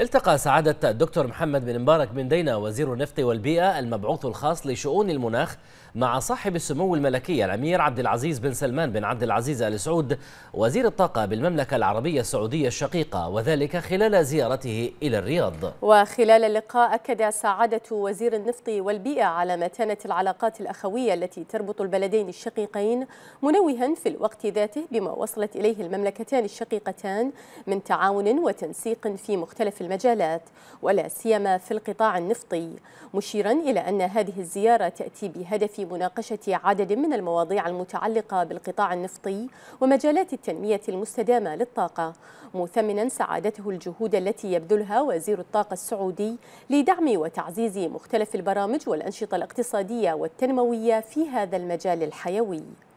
التقى سعادة الدكتور محمد بن مبارك بن دينا وزير النفط والبيئة المبعوث الخاص لشؤون المناخ مع صاحب السمو الملكي الأمير عبد العزيز بن سلمان بن عبد العزيز آل سعود وزير الطاقة بالمملكة العربية السعودية الشقيقة وذلك خلال زيارته إلى الرياض وخلال اللقاء أكد سعادة وزير النفط والبيئة على متانة العلاقات الأخوية التي تربط البلدين الشقيقين منوها في الوقت ذاته بما وصلت إليه المملكتان الشقيقتان من تعاون وتنسيق في مختلف المجالات ولا سيما في القطاع النفطي مشيرا إلى أن هذه الزيارة تأتي بهدف مناقشة عدد من المواضيع المتعلقة بالقطاع النفطي ومجالات التنمية المستدامة للطاقة مثمنا سعادته الجهود التي يبذلها وزير الطاقة السعودي لدعم وتعزيز مختلف البرامج والأنشطة الاقتصادية والتنموية في هذا المجال الحيوي